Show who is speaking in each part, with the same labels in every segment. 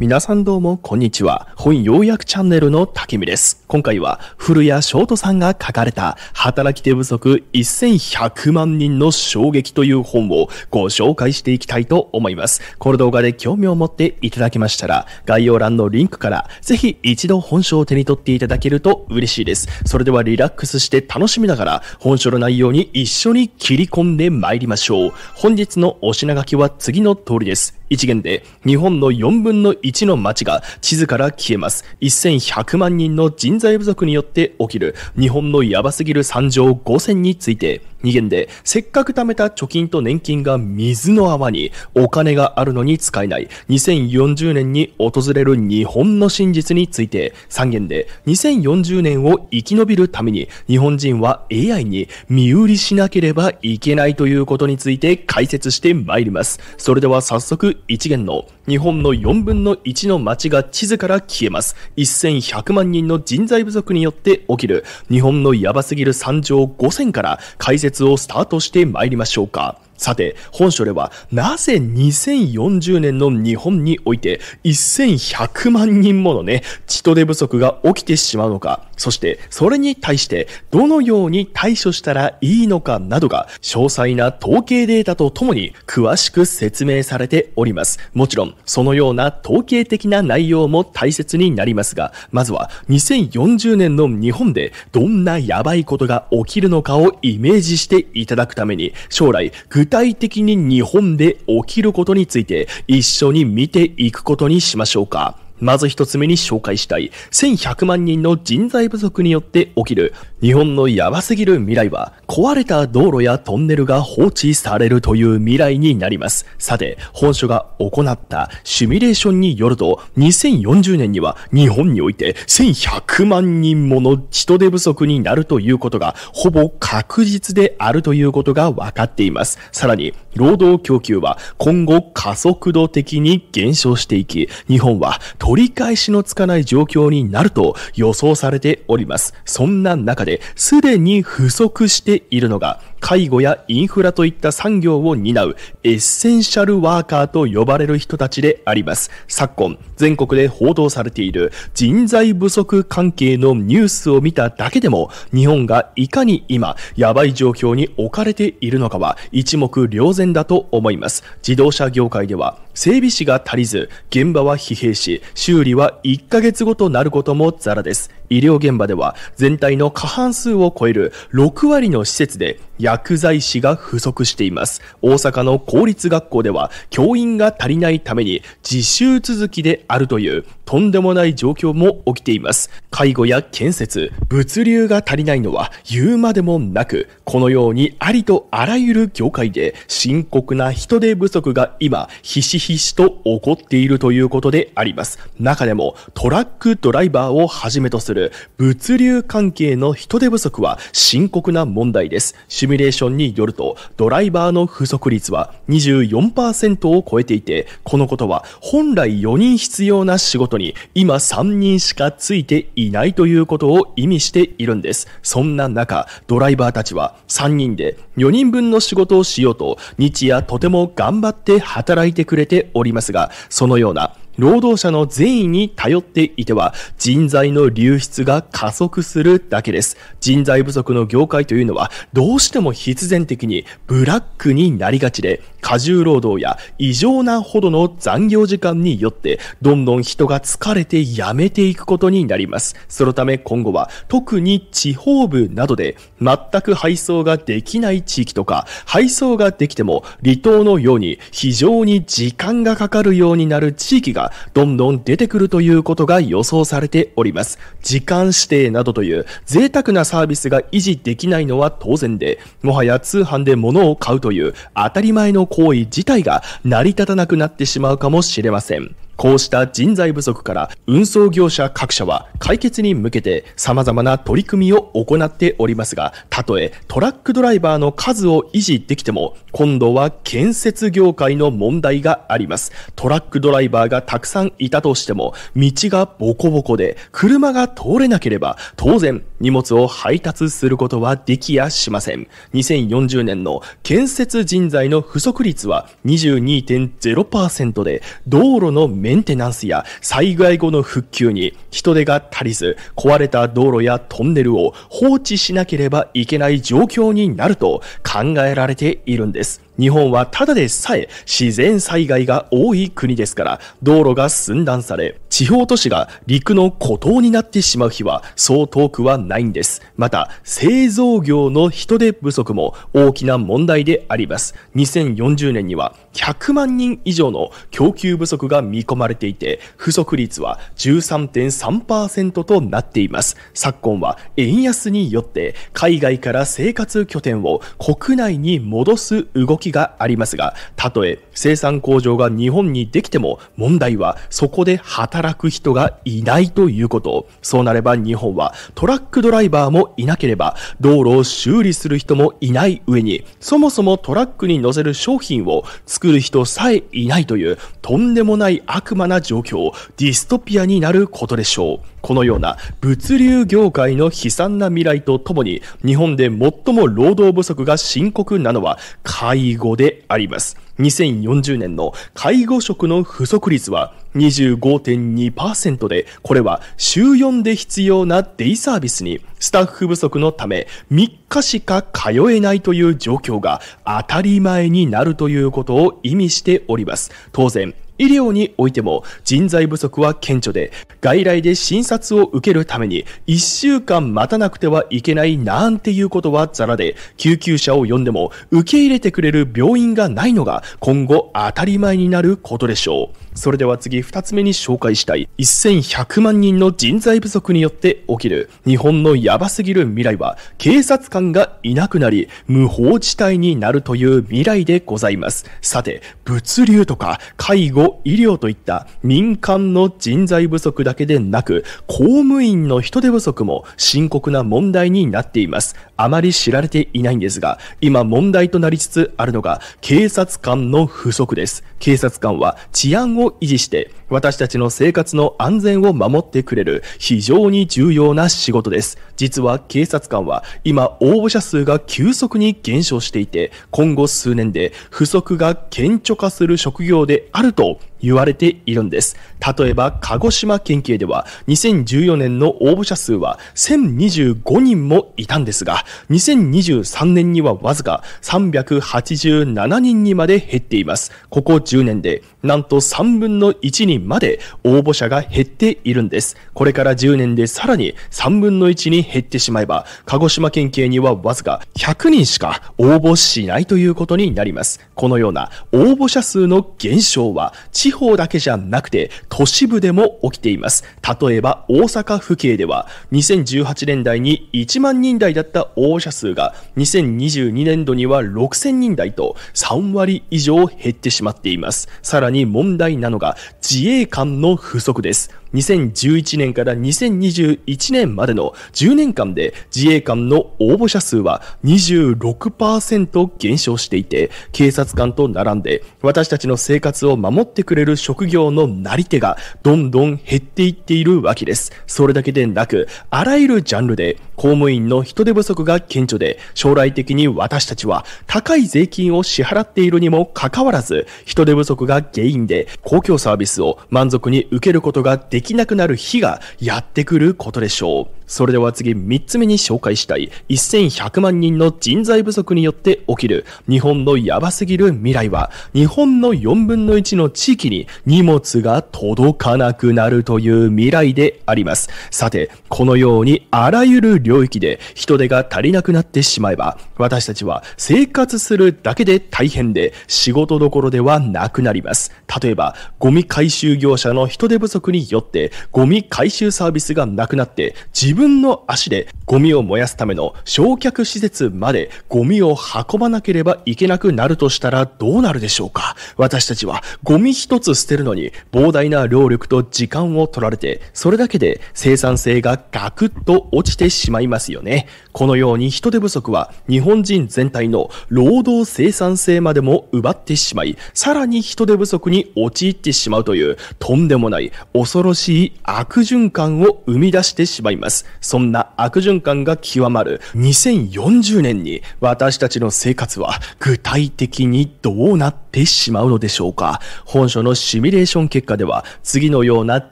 Speaker 1: 皆さんどうもこんにちは。本要約チャンネルの竹見です。今回は古谷翔太さんが書かれた働き手不足1100万人の衝撃という本をご紹介していきたいと思います。この動画で興味を持っていただけましたら概要欄のリンクからぜひ一度本書を手に取っていただけると嬉しいです。それではリラックスして楽しみながら本書の内容に一緒に切り込んで参りましょう。本日のお品書きは次の通りです。一元で日本の4分の1の町が地図から消えます。1100万人の人材不足によって起きる日本のやばすぎる惨状5000について、二元で、せっかく貯めた貯金と年金が水の泡に、お金があるのに使えない、2040年に訪れる日本の真実について、三元で、2040年を生き延びるために、日本人は AI に身売りしなければいけないということについて解説してまいります。それでは早速、一元の日本の4分の1の街が地図から消えます。1100万人の人材不足によって起きる、日本のやばすぎる三条5 0から解説をスタートしてまいりましょうか。さて、本書では、なぜ2040年の日本において、1100万人ものね、人手不足が起きてしまうのか、そして、それに対して、どのように対処したらいいのかなどが、詳細な統計データとともに、詳しく説明されております。もちろん、そのような統計的な内容も大切になりますが、まずは、2040年の日本で、どんなやばいことが起きるのかをイメージしていただくために、将来、具体的に日本で起きることについて一緒に見ていくことにしましょうか。まず一つ目に紹介したい1100万人の人材不足によって起きる日本のやばすぎる未来は壊れた道路やトンネルが放置されるという未来になります。さて、本書が行ったシミュレーションによると2040年には日本において1100万人もの人手不足になるということがほぼ確実であるということが分かっています。さらに、労働供給は今後加速度的に減少していき、日本は取り返しのつかない状況になると予想されております。そんな中で、すでに不足しているのが、介護やインフラといった産業を担うエッセンシャルワーカーと呼ばれる人たちであります。昨今、全国で報道されている人材不足関係のニュースを見ただけでも、日本がいかに今、やばい状況に置かれているのかは一目瞭然だと思います。自動車業界では、整備士が足りず、現場は疲弊し、修理は1ヶ月後となることもザラです。医療現場では、全体の過半数を超える6割の施設で、薬剤師が不足しています。大阪の公立学校では教員が足りないために自習続きであるというとんでもない状況も起きています。介護や建設、物流が足りないのは言うまでもなく、このようにありとあらゆる業界で深刻な人手不足が今、ひしひしと起こっているということであります。中でもトラックドライバーをはじめとする物流関係の人手不足は深刻な問題です。シミュレーションによると、ドライバーの不足率は24%を超えていて、このことは本来4人必要な仕事に今3人しかついていないということを意味しているんです。そんな中、ドライバーたちは3人で4人分の仕事をしようと、日夜とても頑張って働いてくれておりますが、そのような労働者の善意に頼っていては人材の流出が加速するだけです。人材不足の業界というのはどうしても必然的にブラックになりがちで、過重労働や異常なほどの残業時間によってどんどん人が疲れて辞めていくことになります。そのため今後は特に地方部などで全く配送ができない地域とか配送ができても離島のように非常に時間がかかるようになる地域がどんどん出てくるということが予想されております。時間指定などという贅沢なサービスが維持できないのは当然で、もはや通販で物を買うという当たり前の行為自体が成り立たなくなってしまうかもしれません。こうした人材不足から運送業者各社は解決に向けて様々な取り組みを行っておりますが、たとえトラックドライバーの数を維持できても、今度は建設業界の問題があります。トラックドライバーがたくさんいたとしても、道がボコボコで車が通れなければ、当然荷物を配達することはできやしません。2040年の建設人材の不足率は22.0%で、道路の面メンテナンスや災害後の復旧に人手が足りず、壊れた道路やトンネルを放置しなければいけない状況になると考えられているんです。日本はただでさえ自然災害が多い国ですから、道路が寸断され、地方都市が陸の孤島になってしまう日はそう遠くはないんです。また、製造業の人手不足も大きな問題であります。2040年には100万人以上の供給不足が見込まれていて、不足率は13.3%となっています。昨今は円安によって海外から生活拠点を国内に戻す動きがありますが、たとえ生産工場が日本にできても問題はそこで働く人がいないということ。そうなれば日本はトラックドライバーもいなければ道路を修理する人もいない上に、そもそもトラックに乗せる商品を作る人さえいないというとんでもない悪悪魔な状況、ディストピアになることでしょう。このような物流業界の悲惨な未来とともに、日本で最も労働不足が深刻なのは介護であります。2040年の介護職の不足率は25.2%で、これは週4で必要なデイサービスにスタッフ不足のため3日しか通えないという状況が当たり前になるということを意味しております。当然、医療においても人材不足は顕著で、外来で診察を受けるために1週間待たなくてはいけないなんていうことはザラで、救急車を呼んでも受け入れてくれる病院がないのが今後当たり前になることでしょう。それでは次2つ目に紹介したい1100万人の人材不足によって起きる日本のヤバすぎる未来は警察官がいなくなり無法地帯になるという未来でございます。さて、物流とか介護医療といった民間の人材不足だけでなく、公務員の人手不足も深刻な問題になっています。あまり知られていないんですが、今問題となりつつあるのが警察官の不足です。警察官は治安を維持して私たちの生活の安全を守ってくれる非常に重要な仕事です。実は警察官は今応募者数が急速に減少していて、今後数年で不足が顕著化する職業であると言われているんです。例えば、鹿児島県警では、2014年の応募者数は1025人もいたんですが、2023年にはわずか387人にまで減っています。ここ10年でなんと3分の1にまで応募者が減っているんです。これから10年でさらに3分の1に減ってしまえば、鹿児島県警にはわずか100人しか応募しないということになります。このような応募者数の減少は地方だけじゃなくて都市部でも起きています。例えば大阪府警では2018年代に1万人台だった応募者数が2022年度には6000人台と3割以上減ってしまっています。さらに問題なのが自衛官の不足です。2011年から2021年までの10年間で自衛官の応募者数は26%減少していて、警察官と並んで私たちの生活を守ってくれる職業のなり手がどんどん減っていっているわけです。それだけでなく、あらゆるジャンルで公務員の人手不足が顕著で、将来的に私たちは高い税金を支払っているにもかかわらず、人手不足が原因で公共サービスを満足に受けることができできなくなる日がやってくることでしょう。それでは次3つ目に紹介したい1100万人の人材不足によって起きる日本のやばすぎる未来は日本の4分の1の地域に荷物が届かなくなるという未来であります。さて、このようにあらゆる領域で人手が足りなくなってしまえば私たちは生活するだけで大変で仕事どころではなくなります。例えば、ゴミ回収業者の人手不足によってゴミ回収サービスがなくなって自分分の足でゴミを燃やすための焼却施設までゴミを運ばなければいけなくなるとしたらどうなるでしょうか私たちはゴミ一つ捨てるのに膨大な労力と時間を取られて、それだけで生産性がガクッと落ちてしまいますよね。このように人手不足は日本人全体の労働生産性までも奪ってしまい、さらに人手不足に陥ってしまうというとんでもない恐ろしい悪循環を生み出してしまいます。そんな悪循環が極まる2040年に私たちの生活は具体的にどうなってしまうのでしょうか本書のシミュレーション結果では次のようなデ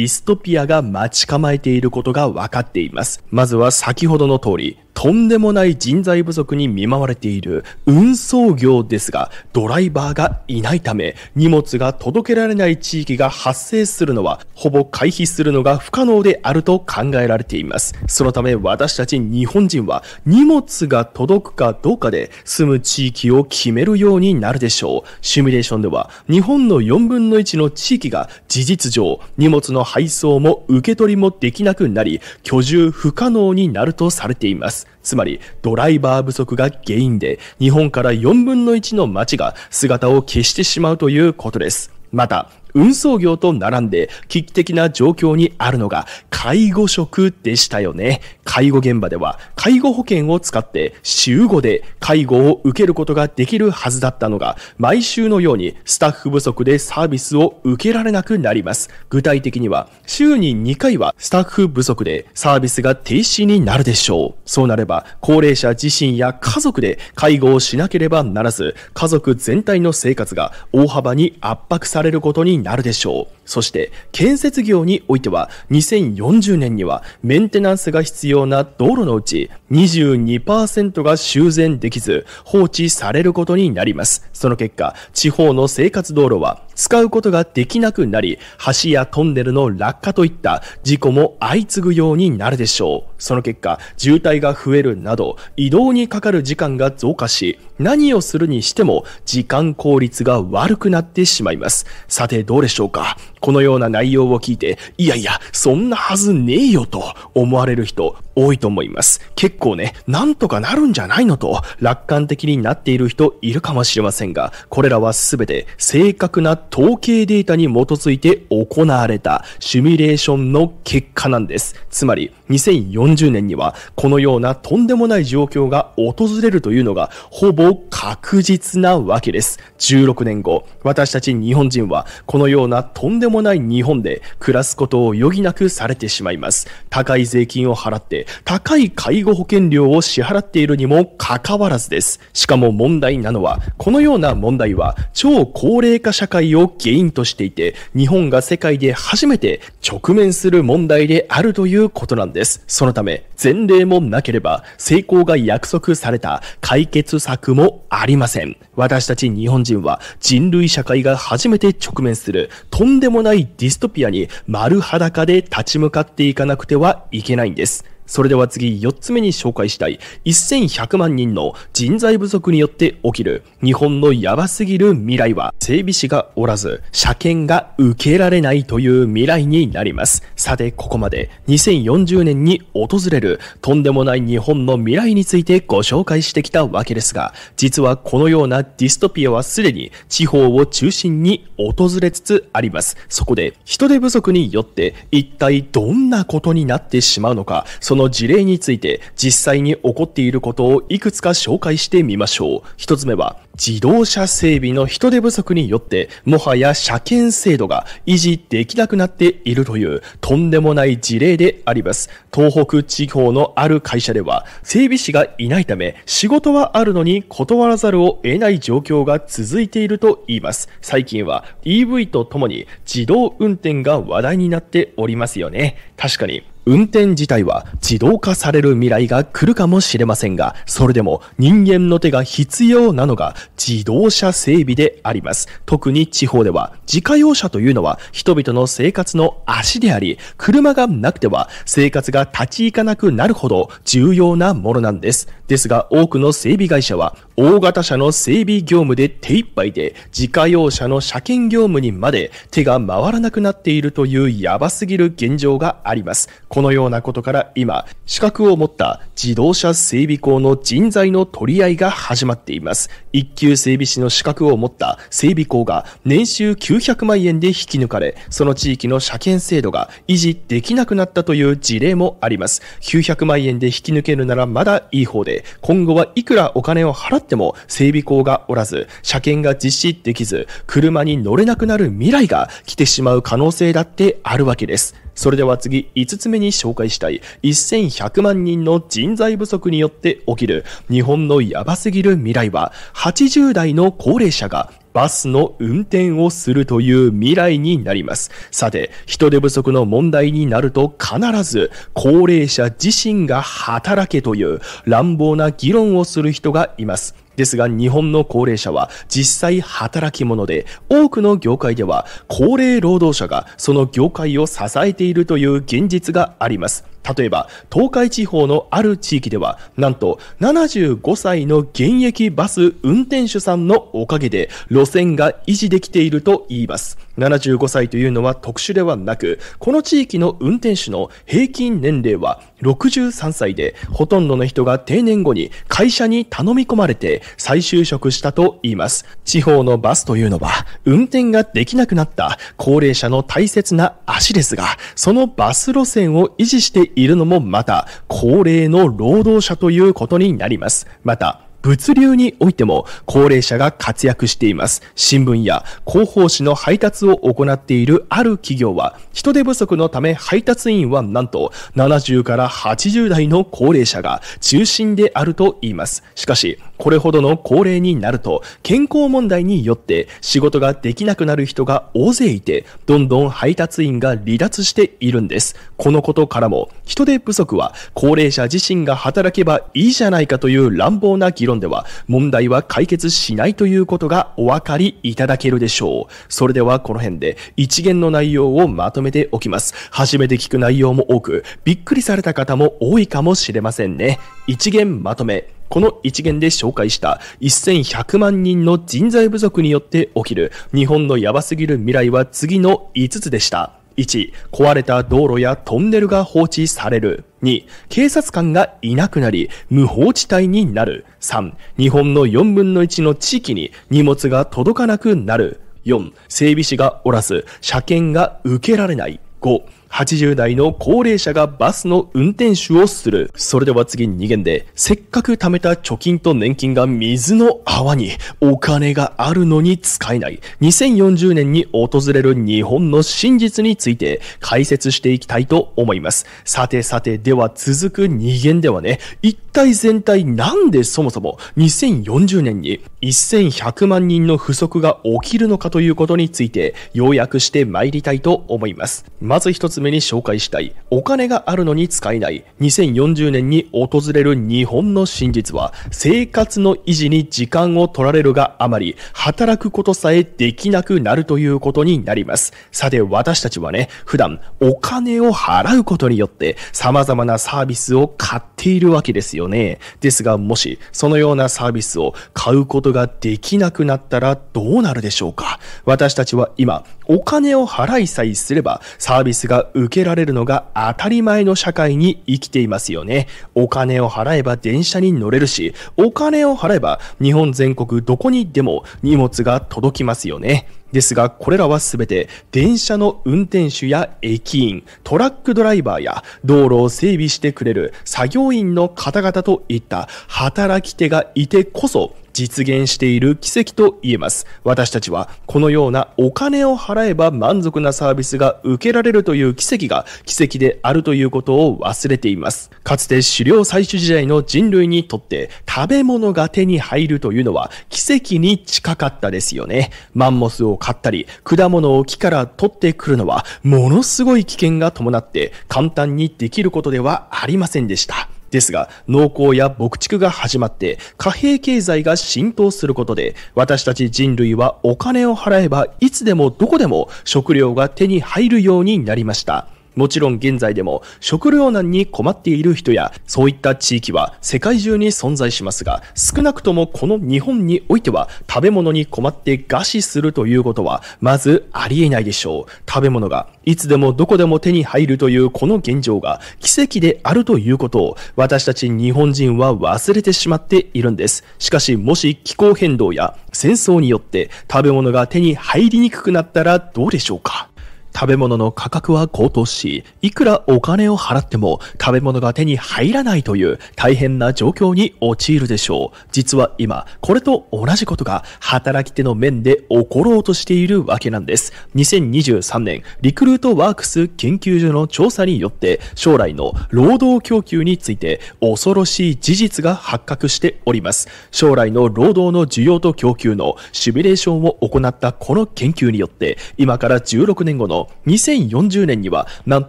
Speaker 1: ィストピアが待ち構えていることが分かっています。まずは先ほどの通り、とんでもない人材不足に見舞われている運送業ですが、ドライバーがいないため、荷物が届けられない地域が発生するのは、ほぼ回避するのが不可能であると考えられています。。そのため私たち日本人は荷物が届くかどうかで住む地域を決めるようになるでしょう。シミュレーションでは日本の4分の1の地域が事実上荷物の配送も受け取りもできなくなり居住不可能になるとされています。つまりドライバー不足が原因で日本から4分の1の街が姿を消してしまうということです。また、運送業と並んで危機的な状況にあるのが介護職でしたよね。介護現場では介護保険を使って週5で介護を受けることができるはずだったのが毎週のようにスタッフ不足でサービスを受けられなくなります。具体的には週に2回はスタッフ不足でサービスが停止になるでしょう。そうなれば高齢者自身や家族で介護をしなければならず家族全体の生活が大幅に圧迫されることにになるでしょう。そして建設業においては2040年にはメンテナンスが必要な道路のうち22%が修繕できず放置されることになります。その結果、地方の生活道路は使うことができなくなり、橋やトンネルの落下といった事故も相次ぐようになるでしょう。その結果、渋滞が増えるなど、移動にかかる時間が増加し、何をするにしても時間効率が悪くなってしまいます。さてどうでしょうかこのような内容を聞いて、いやいや、そんなはずねえよと思われる人多いと思います。結構ね、なんとかなるんじゃないのと楽観的になっている人いるかもしれませんが、これらは全て正確な統計データに基づいて行われたシミュレーションの結果なんです。つまり、2040年にはこのようなとんでもない状況が訪れるというのがほぼ確実なわけです。16年後、私たち日本人はこのようなとんでももない日本で暮らすことを余儀なくされてしまいます。高い税金を払って、高い介護保険料を支払っているにもかかわらずです。しかも問題なのは、このような問題は超高齢化社会を原因としていて、日本が世界で初めて直面する問題であるということなんです。そのため、前例もなければ成功が約束された解決策もありません。私たち日本人は人類社会が初めて直面するとんでもないディストピアに丸裸で立ち向かっていかなくてはいけないんです。それでは次、4つ目に紹介したい、1100万人の人材不足によって起きる、日本のやばすぎる未来は、整備士がおらず、車検が受けられないという未来になります。さて、ここまで、2040年に訪れる、とんでもない日本の未来についてご紹介してきたわけですが、実はこのようなディストピアはすでに、地方を中心に訪れつつあります。そこで、人手不足によって、一体どんなことになってしまうのか、その事例について実際に起こっていることをいくつか紹介してみましょう。一つ目は、自動車整備の人手不足によって、もはや車検制度が維持できなくなっているという、とんでもない事例であります。東北地方のある会社では、整備士がいないため、仕事はあるのに断らざるを得ない状況が続いていると言います。最近は EV とともに自動運転が話題になっておりますよね。確かに、運転自体は自動化される未来が来るかもしれませんが、それでも人間の手が必要なのが自動車整備であります。特に地方では自家用車というのは人々の生活の足であり、車がなくては生活が立ち行かなくなるほど重要なものなんです。ですが多くの整備会社は大型車の整備業務で手一杯で、自家用車の車検業務にまで手が回らなくなっているというやばすぎる現状があります。このようなことから今、資格を持った自動車整備工の人材の取り合いが始まっています。一級整備士の資格を持った整備工が年収900万円で引き抜かれ、その地域の車検制度が維持できなくなったという事例もあります。900万円で引き抜けるならまだいい方で、今後はいくらお金を払ってっても整備工がおらず、車検が実施できず、車に乗れなくなる未来が来てしまう可能性だってあるわけです。それでは次、5つ目に紹介したい、1100万人の人材不足によって起きる、日本のやばすぎる未来は、80代の高齢者がバスの運転をするという未来になります。さて、人手不足の問題になると必ず高齢者自身が働けという乱暴な議論をする人がいます。ですが日本の高齢者は実際働き者で多くの業界では高齢労働者がその業界を支えているという現実があります例えば、東海地方のある地域では、なんと75歳の現役バス運転手さんのおかげで路線が維持できていると言います。75歳というのは特殊ではなく、この地域の運転手の平均年齢は63歳で、ほとんどの人が定年後に会社に頼み込まれて再就職したと言います。地方のバスというのは、運転ができなくなった高齢者の大切な足ですが、そのバス路線を維持しているのもまた、高齢の労働者ということになります。また、物流においても高齢者が活躍しています。新聞や広報誌の配達を行っているある企業は、人手不足のため配達員はなんと70から80代の高齢者が中心であると言います。しかし、これほどの高齢になると、健康問題によって仕事ができなくなる人が大勢いて、どんどん配達員が離脱しているんです。このことからも、人手不足は高齢者自身が働けばいいじゃないかという乱暴な議論では、問題は解決しないということがお分かりいただけるでしょう。それではこの辺で一元の内容をまとめておきます。初めて聞く内容も多く、びっくりされた方も多いかもしれませんね。一元まとめ。この一言で紹介した1100万人の人材不足によって起きる日本のやばすぎる未来は次の5つでした。1、壊れた道路やトンネルが放置される。2、警察官がいなくなり、無法地帯になる。3、日本の4分の1の地域に荷物が届かなくなる。4、整備士がおらず、車検が受けられない。5、80代の高齢者がバスの運転手をする。それでは次2件で、せっかく貯めた貯金と年金が水の泡に、お金があるのに使えない。2040年に訪れる日本の真実について解説していきたいと思います。さてさて、では続く2限ではね、一体全体なんでそもそも2040年に1100万人の不足が起きるのかということについて、要約して参りたいと思います。まず一つ目に紹介したいお金があるのに使えない2040年に訪れる日本の真実は生活の維持に時間を取られるがあまり働くことさえできなくなるということになりますさて私たちはね普段お金を払うことによって様々なサービスを買っているわけですよねですがもしそのようなサービスを買うことができなくなったらどうなるでしょうか私たちは今お金を払いさえすればサービスが受けられるのが当たり前の社会に生きていますよね。お金を払えば電車に乗れるし、お金を払えば日本全国どこにでも荷物が届きますよね。ですが、これらはすべて電車の運転手や駅員、トラックドライバーや道路を整備してくれる作業員の方々といった働き手がいてこそ実現している奇跡と言えます。私たちはこのようなお金を払えば満足なサービスが受けられるという奇跡が奇跡であるということを忘れています。かつて狩猟採取時代の人類にとって食べ物が手に入るというのは奇跡に近かったですよね。マンモスを買ったり、果物を木から取ってくるのは、ものすごい危険が伴って簡単にできることではありませんでした。ですが、農耕や牧畜が始まって、貨幣経済が浸透することで、私たち人類はお金を払えばいつでもどこでも食料が手に入るようになりました。もちろん現在でも食糧難に困っている人やそういった地域は世界中に存在しますが少なくともこの日本においては食べ物に困って餓死するということはまずありえないでしょう食べ物がいつでもどこでも手に入るというこの現状が奇跡であるということを私たち日本人は忘れてしまっているんですしかしもし気候変動や戦争によって食べ物が手に入りにくくなったらどうでしょうか食べ物の価格は高騰し、いくらお金を払っても食べ物が手に入らないという大変な状況に陥るでしょう。実は今、これと同じことが働き手の面で起ころうとしているわけなんです。2023年、リクルートワークス研究所の調査によって、将来の労働供給について恐ろしい事実が発覚しております。将来の労働の需要と供給のシミュレーションを行ったこの研究によって、今から16年後の2040年にはなん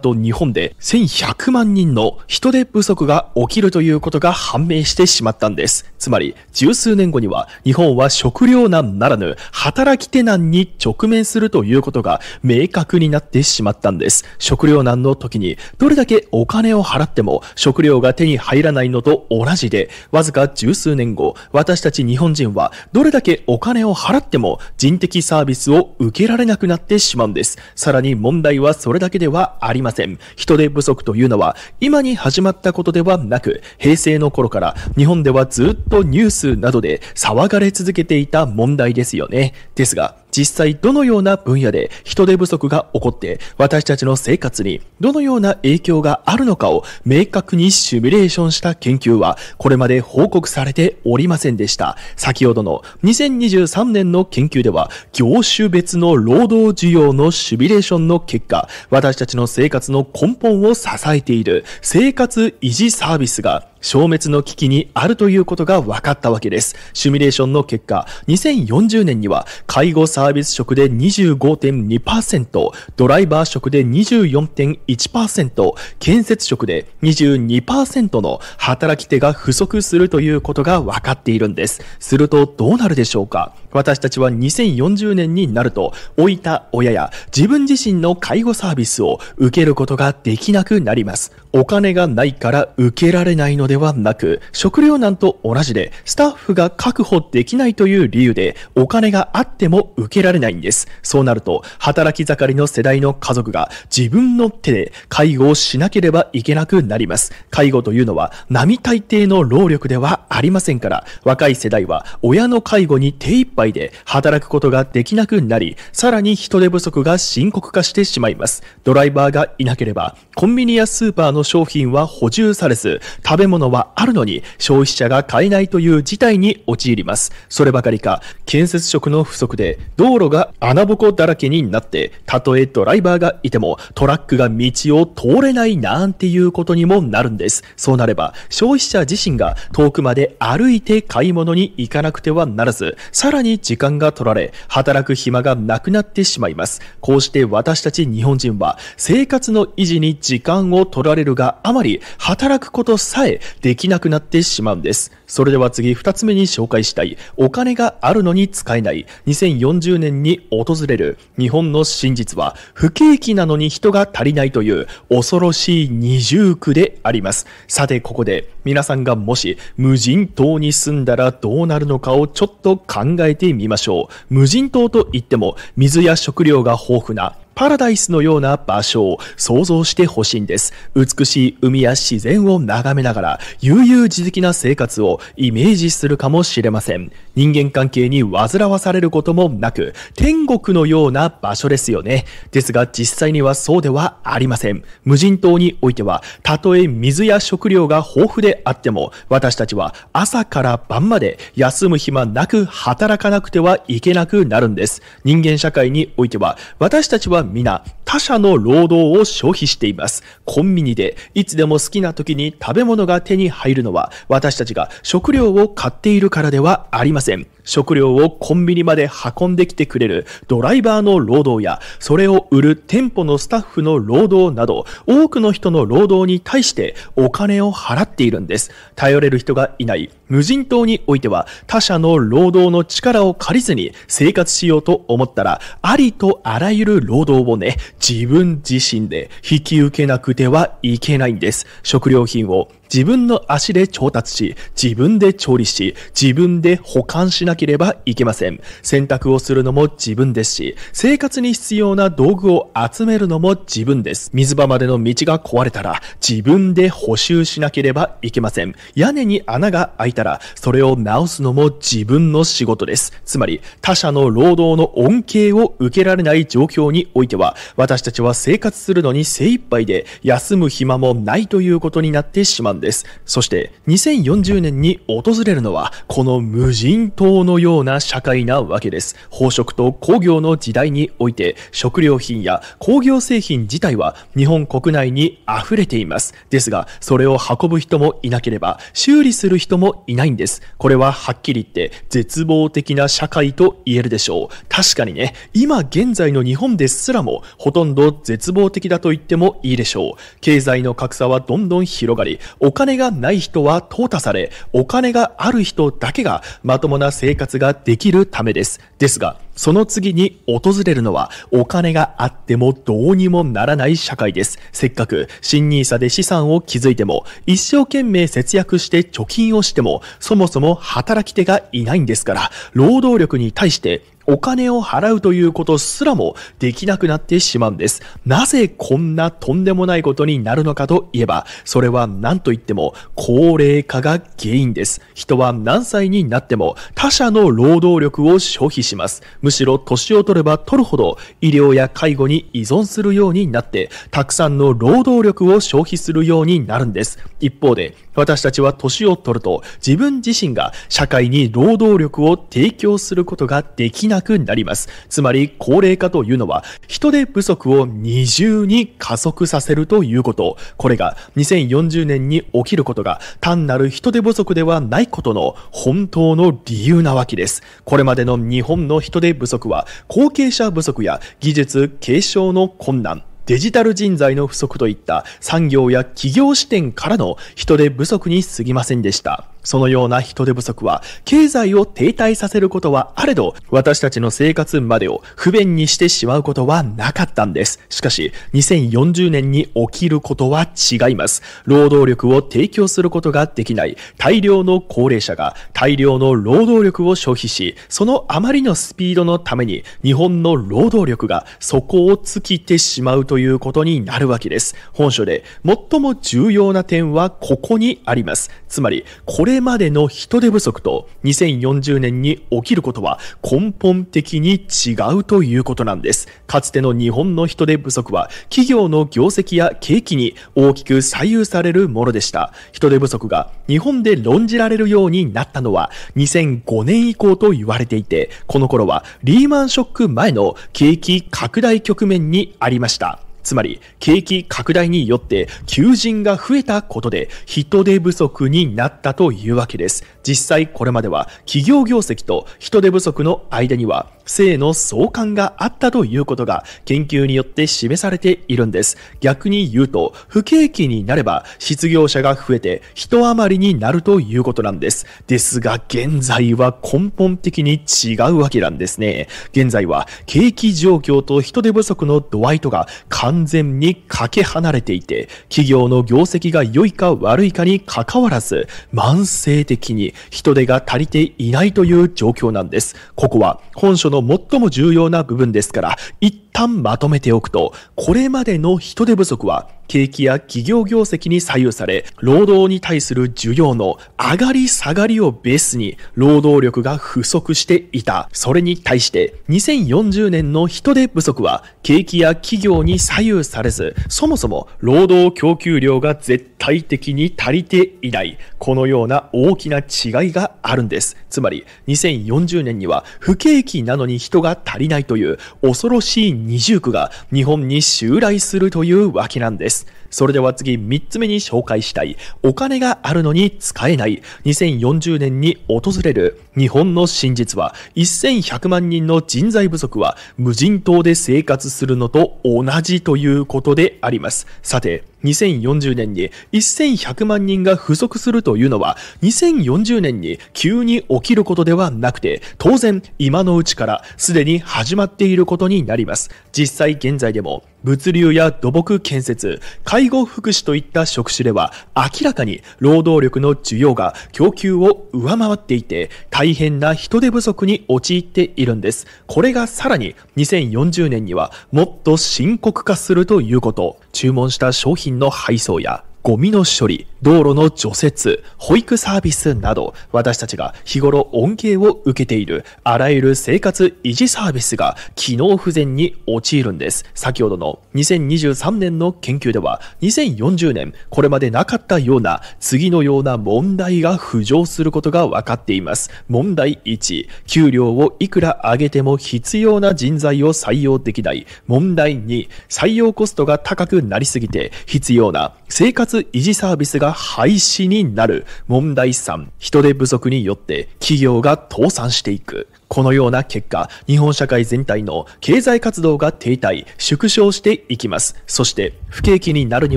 Speaker 1: と日本で1100万人の人手不足が起きるということが判明してしまったんです。つまり十数年後には日本は食糧難ならぬ働き手難に直面するということが明確になってしまったんです。食糧難の時にどれだけお金を払っても食料が手に入らないのと同じでわずか十数年後私たち日本人はどれだけお金を払っても人的サービスを受けられなくなってしまうんです。さらにに問題はそれだけではありません。人手不足というのは今に始まったことではなく、平成の頃から日本ではずっとニュースなどで騒がれ続けていた問題ですよね。ですが、実際どのような分野で人手不足が起こって私たちの生活にどのような影響があるのかを明確にシミュレーションした研究はこれまで報告されておりませんでした。先ほどの2023年の研究では業種別の労働需要のシミュレーションの結果私たちの生活の根本を支えている生活維持サービスが消滅の危機にあるということが分かったわけです。シミュレーションの結果、2040年には介護サービス職で25.2%、ドライバー職で24.1%、建設職で22%の働き手が不足するということが分かっているんです。するとどうなるでしょうか私たちは2040年になると、老いた親や自分自身の介護サービスを受けることができなくなります。お金がないから受けられないのではなく、食料難と同じで、スタッフが確保できないという理由で、お金があっても受けられないんです。そうなると、働き盛りの世代の家族が自分の手で介護をしなければいけなくなります。介護というのは、並大抵の労力ではありませんから、若い世代は親の介護に手一杯で働くことができなくなり、さらに人手不足が深刻化してしまいます。ドライバーがいなければ、コンビニやスーパーの商品は補充されず、食べ物はあるのに消費者が買えないという事態に陥ります。そればかりか、建設職の不足で道路が穴ぼこだらけになって、たとえドライバーがいてもトラックが道を通れないなんていうことにもなるんです。そうなれば、消費者自身が遠くまで歩いて買い物に行かなくてはならず、さらに時間が取られ、働く暇がなくなってしまいます。こうして私たち日本人は生活の維持に時間を取られるがあまり働くことさえできなくなってしまうんです。それでは次2つ目に紹介したい。お金があるのに使えない。2040年に訪れる日本の真実は不景気なのに人が足りないという恐ろしい二重苦であります。さてここで皆さんがもし無人島に住んだらどうなるのかをちょっと考えてみましょう。無人島といっても水や食料が豊富なパラダイスのような場所を想像してほしいんです。美しい海や自然を眺めながら、悠々自適な生活をイメージするかもしれません。人間関係に煩わされることもなく、天国のような場所ですよね。ですが実際にはそうではありません。無人島においては、たとえ水や食料が豊富であっても、私たちは朝から晩まで休む暇なく働かなくてはいけなくなるんです。人間社会においては、私たちは皆、他者の労働を消費しています。コンビニで、いつでも好きな時に食べ物が手に入るのは、私たちが食料を買っているからではありません。食料をコンビニまで運んできてくれるドライバーの労働や、それを売る店舗のスタッフの労働など、多くの人の労働に対してお金を払っているんです。頼れる人がいない。無人島においては他者の労働の力を借りずに生活しようと思ったら、ありとあらゆる労働をね、自分自身で引き受けなくてはいけないんです。食料品を自分の足で調達し、自分で調理し、自分で保管しなければいけません。洗濯をするのも自分ですし、生活に必要な道具を集めるのも自分です。水場までの道が壊れたら、自分で補修しなければいけません。屋根に穴が開いたら、それを直すのも自分の仕事です。つまり、他者の労働の恩恵を受けられない状況においては、私たちは生活するのに精一杯で、休む暇もないということになってしまう。んです。そして2040年に訪れるのはこの無人島のような社会なわけです。飽食と工業の時代において食料品や工業製品自体は日本国内に溢れています。ですが、それを運ぶ人もいなければ修理する人もいないんです。これははっきり言って絶望的な社会と言えるでしょう。確かにね、今現在の日本ですらもほとんど絶望的だと言ってもいいでしょう。経済の格差はどんどん広がり、お金がない人は淘汰され、お金がある人だけがまともな生活ができるためです。ですが、その次に訪れるのは、お金があってもどうにもならない社会です。せっかく、新 n i で資産を築いても、一生懸命節約して貯金をしても、そもそも働き手がいないんですから、労働力に対してお金を払うということすらもできなくなってしまうんです。なぜこんなとんでもないことになるのかといえば、それは何と言っても高齢化が原因です。人は何歳になっても他者の労働力を消費します。むしろ年を取れば取るほど医療や介護に依存するようになって、たくさんの労働力を消費するようになるんです。一方で、私たちは年を取ると自分自身が社会に労働力を提供することができなくなります。つまり高齢化というのは人手不足を二重に加速させるということ。これが2040年に起きることが単なる人手不足ではないことの本当の理由なわけです。これまでの日本の人手不足は後継者不足や技術継承の困難、デジタル人材の不足といった産業や企業視点からの人手不足に過ぎませんでした。そのような人手不足は、経済を停滞させることはあれど、私たちの生活までを不便にしてしまうことはなかったんです。しかし、2040年に起きることは違います。労働力を提供することができない大量の高齢者が大量の労働力を消費し、そのあまりのスピードのために日本の労働力が底を尽きてしまうということになるわけです。本書で最も重要な点はここにあります。つまり、これれまでの人手不足と2040年に起きることは根本的に違うということなんです。かつての日本の人手不足は企業の業績や景気に大きく左右されるものでした。人手不足が日本で論じられるようになったのは2005年以降と言われていて、この頃はリーマンショック前の景気拡大局面にありました。つまり、景気拡大によって求人が増えたことで人手不足になったというわけです。実際これまでは企業業績と人手不足の間には不正の相関があったということが研究によって示されているんです。逆に言うと、不景気になれば失業者が増えて人余りになるということなんです。ですが、現在は根本的に違うわけなんですね。現在は景気状況と人手不足の度合いとが完全にかけ離れていて、企業の業績が良いか悪いかに関わらず、慢性的に人手が足りていないという状況なんです。ここは本書の最も重要な部分ですから、一旦まとめておくと、これまでの人手不足は、景気や企業業績に左右され、労働に対する需要の上がり下がりをベースに、労働力が不足していた。それに対して、2040年の人手不足は、景気や企業に左右されず、そもそも労働供給量が絶対体的に足りていないこのような大きな違いがあるんですつまり2040年には不景気なのに人が足りないという恐ろしい二重苦が日本に襲来するというわけなんですそれでは次3つ目に紹介したいお金があるのに使えない2040年に訪れる日本の真実は1100万人の人材不足は無人島で生活するのと同じということでありますさて2040年に1100万人が不足するというのは、2040年に急に起きることではなくて、当然今のうちからすでに始まっていることになります。実際現在でも物流や土木建設、介護福祉といった職種では明らかに労働力の需要が供給を上回っていて大変な人手不足に陥っているんです。これがさらに2040年にはもっと深刻化するということ、注文した商品の配送やゴミの処理、道路の除雪、保育サービスなど、私たちが日頃恩恵を受けている、あらゆる生活維持サービスが機能不全に陥るんです。先ほどの2023年の研究では、2040年、これまでなかったような、次のような問題が浮上することが分かっています。問題1、給料をいくら上げても必要な人材を採用できない。問題2、採用コストが高くなりすぎて、必要な生活維持サービスが廃止になる。問題3、人手不足によって企業が倒産していく。このような結果、日本社会全体の経済活動が停滞、縮小していきます。そして、不景気になるに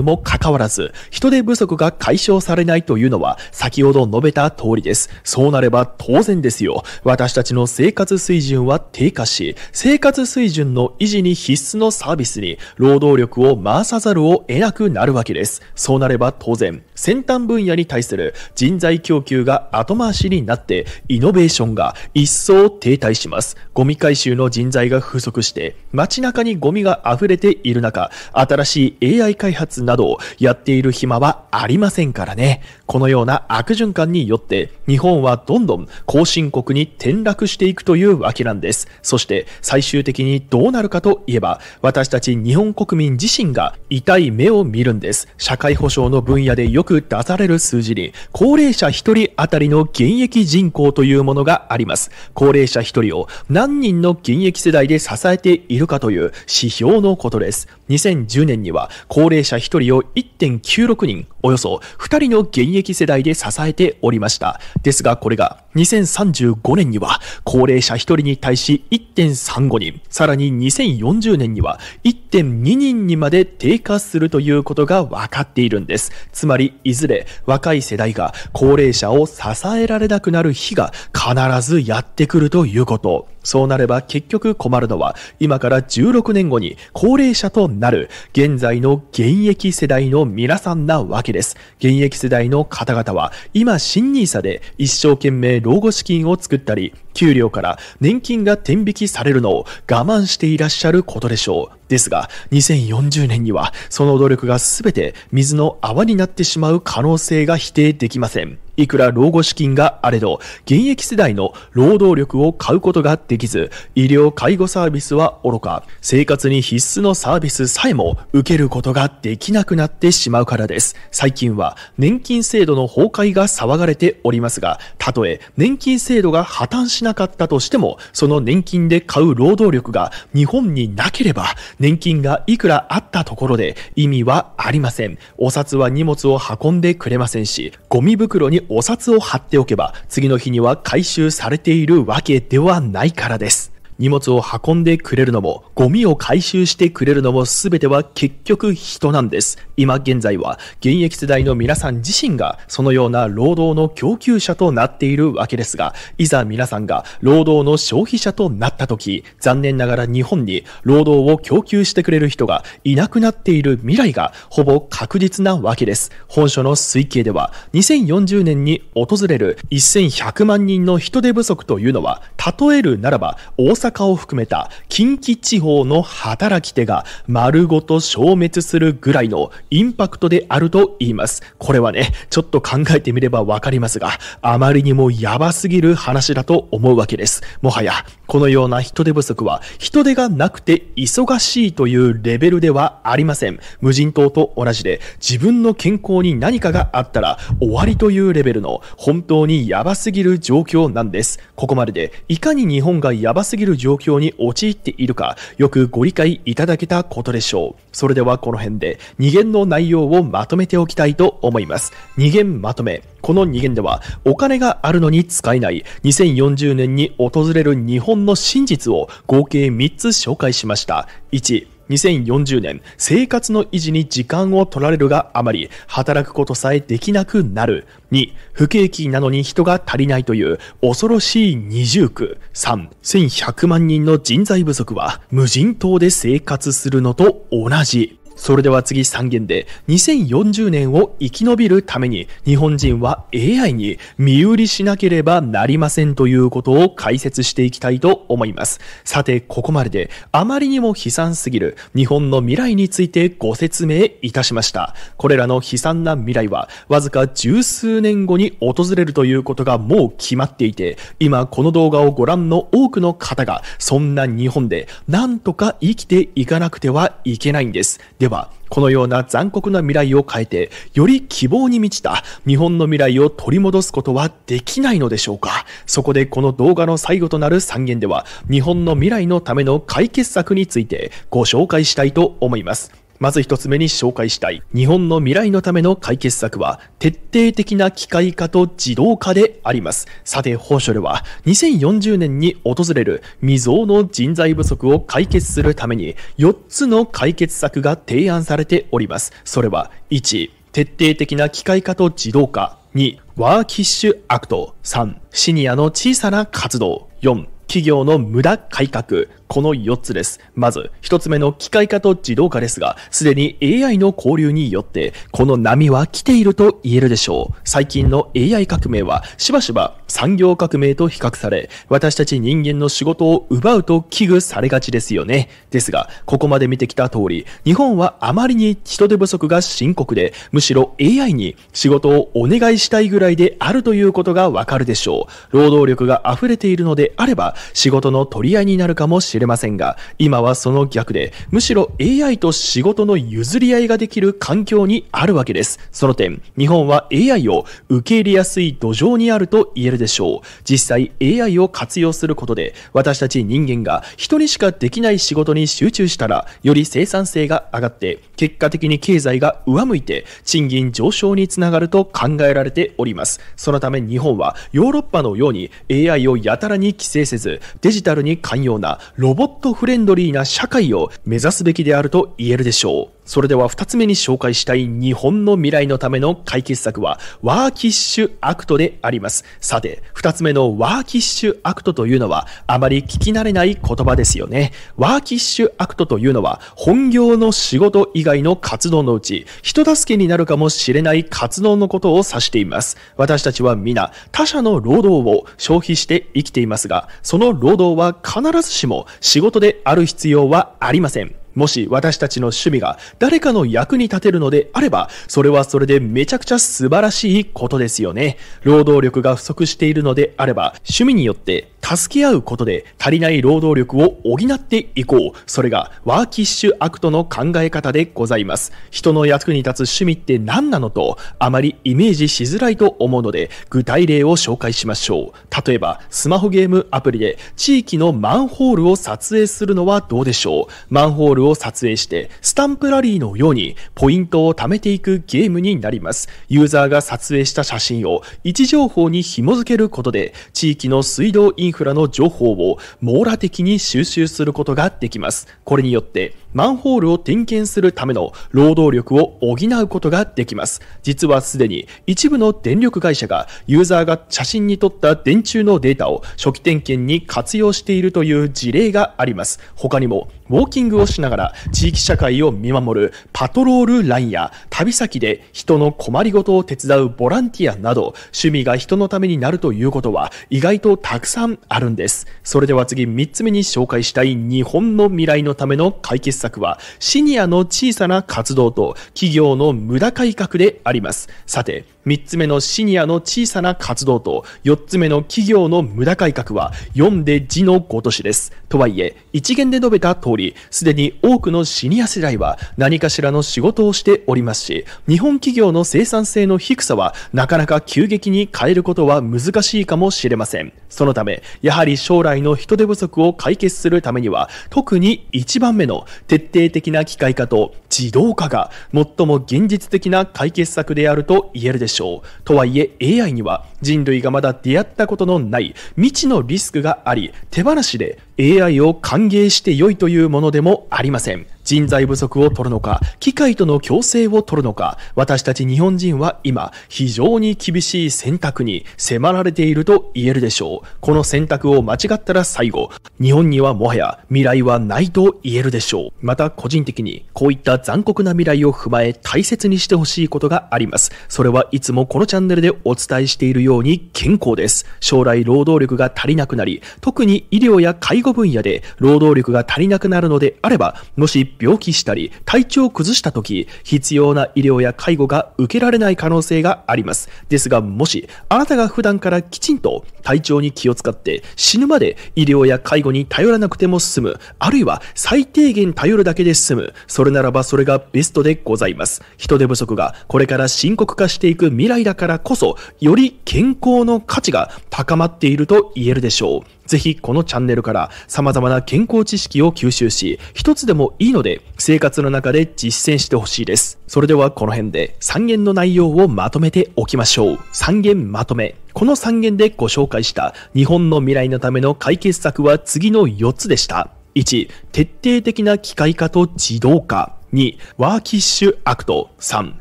Speaker 1: もかかわらず、人手不足が解消されないというのは、先ほど述べた通りです。そうなれば当然ですよ。私たちの生活水準は低下し、生活水準の維持に必須のサービスに、労働力を回さざるを得なくなるわけです。そうなれば当然、先端分野に対する人材供給が後回しになって、イノベーションが一層低停滞します。ゴミ回収の人材が不足して、街中にゴミが溢れている中、新しい AI 開発などをやっている暇はありませんからね。このような悪循環によって、日本はどんどん後進国に転落していくというわけなんです。そして、最終的にどうなるかといえば、私たち日本国民自身が痛い目を見るんです。社会保障の分野でよく出される数字に、高齢者1人当たりの現役人口というものがあります。高齢者1人を何人の現役世代で支えているかという指標のことです。2010年には高齢者一人を1.96人、およそ2人の現役世代で支えておりました。ですがこれが2035年には高齢者一人に対し1.35人、さらに2040年には1.2人にまで低下するということが分かっているんです。つまり、いずれ若い世代が高齢者を支えられなくなる日が必ずやってくるとということ。そうなれば結局困るのは今から16年後に高齢者となる現在の現役世代の皆さんなわけです。現役世代の方々は今新 nisa で一生懸命老後資金を作ったり給料から年金が転引きされるのを我慢していらっしゃることでしょう。ですが、2040年にはその努力が全て水の泡になってしまう可能性が否定できません。いくら老後資金があれど、現役世代の労働力を買うことができず、医療介護サービスはおろか、生活に必須のサービスさえも受けることができなくなってしまうからです。最近は年金制度の崩壊が騒がれておりますが、たとえ年金制度が破綻しなかったとしても、その年金で買う労働力が日本になければ、年金がいくらあったところで意味はありません。お札は荷物を運んでくれませんし、ゴミ袋にお札を貼っておけば、次の日には回収されているわけではないからです。荷物を運んでくれるのも、ゴミを回収してくれるのも全ては結局人なんです。今現在は現役世代の皆さん自身がそのような労働の供給者となっているわけですが、いざ皆さんが労働の消費者となった時、残念ながら日本に労働を供給してくれる人がいなくなっている未来がほぼ確実なわけです。本書の推計では、2040年に訪れる1100万人の人手不足というのは、例えるならば大阪阪を含めた近畿地方の働き手が丸ごと消滅するぐらいのインパクトであると言います。これはね、ちょっと考えてみればわかりますが、あまりにもやばすぎる話だと思うわけです。もはや、このような人手不足は人手がなくて忙しいというレベルではありません。無人島と同じで自分の健康に何かがあったら終わりというレベルの本当にやばすぎる状況なんです。ここまででいかに日本がやばすぎる状況に陥っているか、よくご理解いただけたことでしょう。それではこの辺で、2弦の内容をまとめておきたいと思います。2限まとめ。この2限では、お金があるのに使えない、2040年に訪れる日本の真実を合計3つ紹介しました。1、2040年、生活の維持に時間を取られるがあまり、働くことさえできなくなる。2、不景気なのに人が足りないという恐ろしい二重苦。3、1100万人の人材不足は無人島で生活するのと同じ。それでは次3件で2040年を生き延びるために日本人は AI に身売りしなければなりませんということを解説していきたいと思います。さて、ここまでであまりにも悲惨すぎる日本の未来についてご説明いたしました。これらの悲惨な未来はわずか十数年後に訪れるということがもう決まっていて、今この動画をご覧の多くの方がそんな日本でなんとか生きていかなくてはいけないんです。ででは、このような残酷な未来を変えて、より希望に満ちた日本の未来を取り戻すことはできないのでしょうかそこでこの動画の最後となる3言では、日本の未来のための解決策についてご紹介したいと思います。まず一つ目に紹介したい。日本の未来のための解決策は、徹底的な機械化と自動化であります。さて、本書では、2040年に訪れる未曾有の人材不足を解決するために、4つの解決策が提案されております。それは、1、徹底的な機械化と自動化。2、ワーキッシュアクト。3、シニアの小さな活動。4、企業の無駄改革。この4つです。まず、1つ目の機械化と自動化ですが、すでに AI の交流によって、この波は来ていると言えるでしょう。最近の AI 革命は、しばしば産業革命と比較され、私たち人間の仕事を奪うと危惧されがちですよね。ですが、ここまで見てきた通り、日本はあまりに人手不足が深刻で、むしろ AI に仕事をお願いしたいぐらいであるということがわかるでしょう。労働力が溢れているのであれば、仕事の取り合いになるかもしれしれませんが、今はその逆で、むしろ AI と仕事の譲り合いができる環境にあるわけです。その点、日本は AI を受け入れやすい土壌にあると言えるでしょう。実際 AI を活用することで、私たち人間が人にしかできない仕事に集中したら、より生産性が上がって、結果的に経済が上向いて、賃金上昇につながると考えられております。そのため日本はヨーロッパのように AI をやたらに規制せず、デジタルに寛容なロボットフレンドリーな社会を目指すべきであると言えるでしょう。それでは2つ目に紹介したい日本の未来のための解決策はワーキッシュアクトであります。さて、2つ目のワーキッシュアクトというのはあまり聞き慣れない言葉ですよね。ワーキッシュアクトというのは本業の仕事以外の活動のうち人助けになるかもしれない活動のことを指しています。私たちは皆他者の労働を消費して生きていますが、その労働は必ずしも仕事である必要はありません。もし私たちの趣味が誰かの役に立てるのであれば、それはそれでめちゃくちゃ素晴らしいことですよね。労働力が不足しているのであれば、趣味によって助け合うことで足りない労働力を補っていこう。それがワーキッシュアクトの考え方でございます。人の役に立つ趣味って何なのと、あまりイメージしづらいと思うので、具体例を紹介しましょう。例えば、スマホゲームアプリで地域のマンホールを撮影するのはどうでしょうマンホールをを撮影して、スタンプラリーのようにポイントを貯めていくゲームになります。ユーザーが撮影した写真を位置情報に紐付けることで、地域の水道インフラの情報を網羅的に収集することができます。これによって、マンホールを点検するための労働力を補うことができます。実はすでに一部の電力会社がユーザーが写真に撮った電柱のデータを初期点検に活用しているという事例があります。他にもウォーキングをしながら地域社会を見守るパトロールラインや旅先で人の困りごとを手伝うボランティアなど趣味が人のためになるということは意外とたくさんあるんです。それでは次3つ目に紹介したい日本の未来のための解決策策は、シニアの小さな活動と企業の無駄改革であります。さて、3つ目のシニアの小さな活動と4つ目の企業の無駄改革は読んで字のごとしです。とはいえ、一元で述べた通り、すでに多くのシニア世代は何かしらの仕事をしておりますし、日本企業の生産性の低さはなかなか急激に変えることは難しいかもしれません。そのため、やはり将来の人手不足を解決するためには、特に1番目の徹底的な機械化と自動化が最も現実的な解決策であると言えるでしょう。とはいえ AI には人類がまだ出会ったことのない未知のリスクがあり、手放しで AI を歓迎して良いというものでもありません。人材不足を取るのか、機械との共生を取るのか、私たち日本人は今、非常に厳しい選択に迫られていると言えるでしょう。この選択を間違ったら最後、日本にはもはや未来はないと言えるでしょう。また個人的に、こういった残酷な未来を踏まえ大切にしてほしいことがあります。それはいつもこのチャンネルでお伝えしているように健康です。将来労働力が足りなくなり、特に医療や介護分野で労働力が足りなくなるのであれば、もし病気したり、体調を崩した時、必要な医療や介護が受けられない可能性があります。ですが、もし、あなたが普段からきちんと体調に気を使って、死ぬまで医療や介護に頼らなくても済む、あるいは最低限頼るだけで済む、それならばそれがベストでございます。人手不足がこれから深刻化していく未来だからこそ、より健康の価値が高まっていると言えるでしょう。ぜひこのチャンネルから様々な健康知識を吸収し、一つでもいいので生活の中で実践してほしいです。それではこの辺で3言の内容をまとめておきましょう。3言まとめ。この3言でご紹介した日本の未来のための解決策は次の4つでした。1、徹底的な機械化と自動化。2、ワーキッシュアクト。3、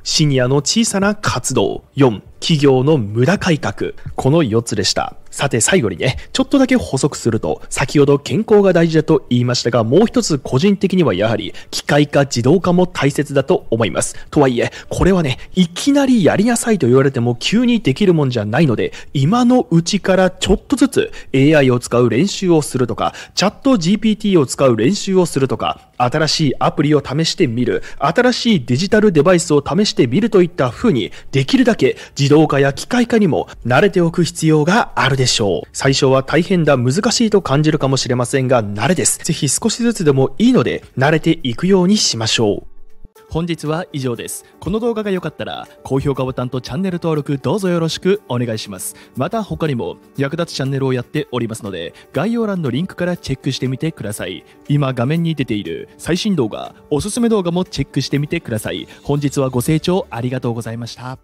Speaker 1: シニアの小さな活動。4、企業の無駄改革。この4つでした。さて最後にね、ちょっとだけ補足すると、先ほど健康が大事だと言いましたが、もう一つ個人的にはやはり、機械化自動化も大切だと思います。とはいえ、これはね、いきなりやりなさいと言われても急にできるもんじゃないので、今のうちからちょっとずつ AI を使う練習をするとか、チャット GPT を使う練習をするとか、新しいアプリを試してみる、新しいデジタルデバイスを試してみるといった風に、できるだけ自動化や機械化にも慣れておく必要があるでしょう。最初は大変だ、難しいと感じるかもしれませんが、慣れです。ぜひ少しずつでもいいので、慣れていくようにしましょう。本日は以上です。この動画が良かったら、高評価ボタンとチャンネル登録どうぞよろしくお願いします。また他にも役立つチャンネルをやっておりますので、概要欄のリンクからチェックしてみてください。今画面に出ている最新動画、おすすめ動画もチェックしてみてください。本日はご清聴ありがとうございました。